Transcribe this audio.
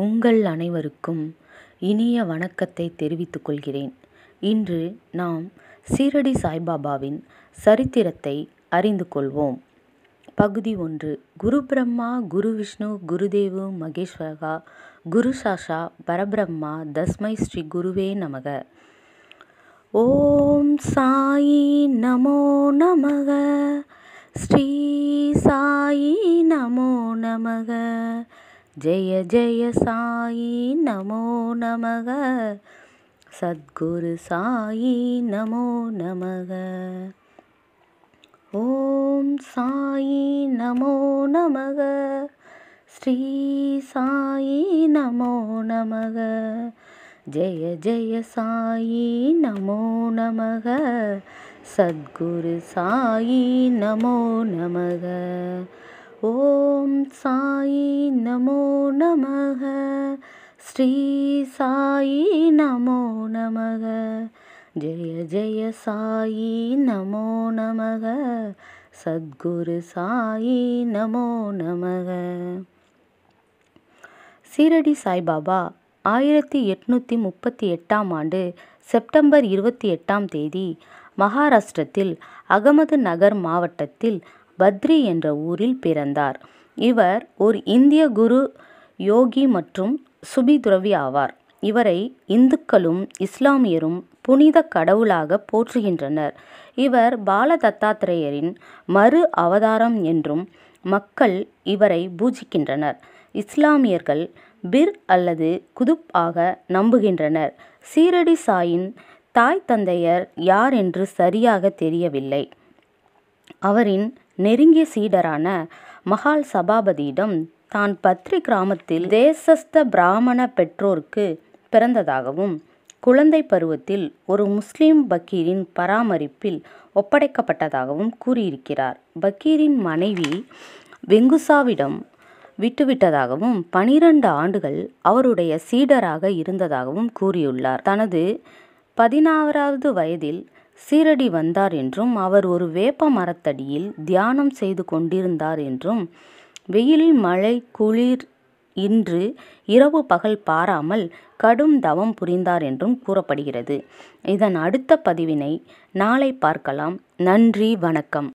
உங்கள் அனைவருக்கும் இனிய வணக்கத்தை தெரிவித்துக் கொள்கிறேன் இன்று நாம் சீரடி சாய்பாபாவின் சரித்திரத்தை அறிந்து கொள்வோம் பகுதி ஒன்று குரு பிரம்மா குரு விஷ்ணு குருதேவு மகேஸ்வரகா குரு சாஷா பரபிரம்மா தஸ்மை ஸ்ரீ குருவே நமக ஓம் சாயி நமோ நமக ஸ்ரீ சாயி நமோ நமக जय जय साई नमो नमः सद्गुरु सा नमो नमः ॐ साई नमो नमः श्री साई नमो नमः जय जय साई नमो नमः सद्गुरु सा नमो नमः ஓம் சாயி நமோ நமக ஸ்ரீ சாயி நமோ நமக ஜெய ஜெய சாயி நமோ நமக சத்குரு சாயி நமோ நமக சீரடி சாய்பாபா ஆயிரத்தி எட்நூற்றி முப்பத்தி எட்டாம் ஆண்டு செப்டம்பர் இருபத்தி எட்டாம் தேதி மகாராஷ்டிரத்தில் அகமது நகர் மாவட்டத்தில் பத்ரி என்ற ஊரில் பிறந்தார் இவர் ஒரு இந்திய குரு யோகி மற்றும் சுபிதுரவி ஆவார் இவரை இந்துக்களும் இஸ்லாமியரும் புனித கடவுளாக போற்றுகின்றனர் இவர் பால தத்தாத்திரேயரின் மறு அவதாரம் என்றும் மக்கள் இவரை பூஜிக்கின்றனர் இஸ்லாமியர்கள் பிர் அல்லது குதுப் ஆக நம்புகின்றனர் சீரடி சாயின் தாய் தந்தையர் யார் என்று சரியாக தெரியவில்லை அவரின் நெருங்கிய சீடரான மகால் சபாபதியிடம் தான் பத்ரி கிராமத்தில் தேசஸ்த பிராமண பெற்றோருக்கு பிறந்ததாகவும் குழந்தை பருவத்தில் ஒரு முஸ்லிம் பக்கீரின் பராமரிப்பில் ஒப்படைக்கப்பட்டதாகவும் கூறியிருக்கிறார் பக்கீரின் மனைவி வெங்குசாவிடம் விட்டுவிட்டதாகவும் பனிரெண்டு ஆண்டுகள் அவருடைய சீடராக இருந்ததாகவும் கூறியுள்ளார் தனது பதினாறாவது வயதில் சீரடி வந்தார் என்றும் அவர் ஒரு வேப்ப மரத்தடியில் தியானம் செய்து கொண்டிருந்தார் என்றும் வெயில் மழை குளிர் இன்று இரவு பகல் பாராமல் கடும் தவம் புரிந்தார் என்றும் கூறப்படுகிறது இதன் அடுத்த பதிவினை நாளை பார்க்கலாம் நன்றி வணக்கம்